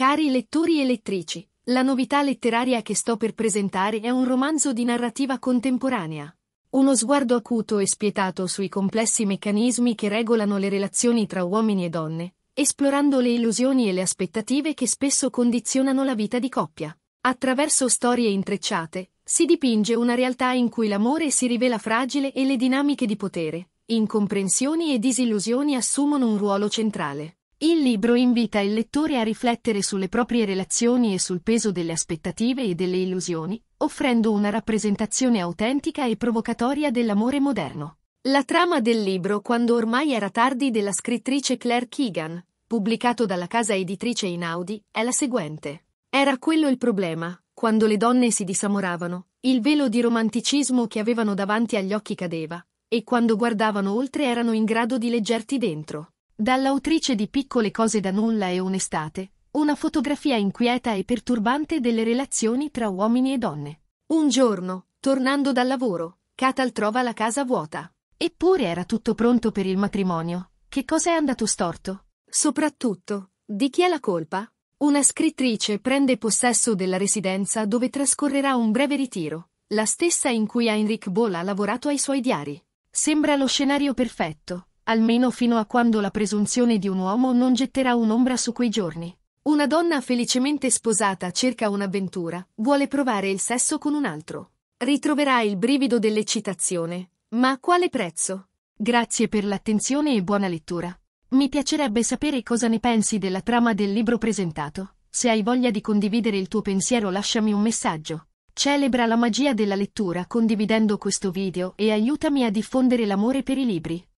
Cari lettori e lettrici, la novità letteraria che sto per presentare è un romanzo di narrativa contemporanea. Uno sguardo acuto e spietato sui complessi meccanismi che regolano le relazioni tra uomini e donne, esplorando le illusioni e le aspettative che spesso condizionano la vita di coppia. Attraverso storie intrecciate, si dipinge una realtà in cui l'amore si rivela fragile e le dinamiche di potere, incomprensioni e disillusioni assumono un ruolo centrale. Il libro invita il lettore a riflettere sulle proprie relazioni e sul peso delle aspettative e delle illusioni, offrendo una rappresentazione autentica e provocatoria dell'amore moderno. La trama del libro Quando ormai era tardi della scrittrice Claire Keegan, pubblicato dalla casa editrice Inaudi, è la seguente. Era quello il problema, quando le donne si disamoravano, il velo di romanticismo che avevano davanti agli occhi cadeva, e quando guardavano oltre erano in grado di leggerti dentro. Dall'autrice di Piccole cose da nulla e Onestate, una fotografia inquieta e perturbante delle relazioni tra uomini e donne. Un giorno, tornando dal lavoro, Catal trova la casa vuota. Eppure era tutto pronto per il matrimonio. Che cosa è andato storto? Soprattutto, di chi è la colpa? Una scrittrice prende possesso della residenza dove trascorrerà un breve ritiro, la stessa in cui Heinrich Boll ha lavorato ai suoi diari. Sembra lo scenario perfetto, almeno fino a quando la presunzione di un uomo non getterà un'ombra su quei giorni. Una donna felicemente sposata cerca un'avventura, vuole provare il sesso con un altro. Ritroverà il brivido dell'eccitazione. Ma a quale prezzo? Grazie per l'attenzione e buona lettura. Mi piacerebbe sapere cosa ne pensi della trama del libro presentato. Se hai voglia di condividere il tuo pensiero lasciami un messaggio. Celebra la magia della lettura condividendo questo video e aiutami a diffondere l'amore per i libri.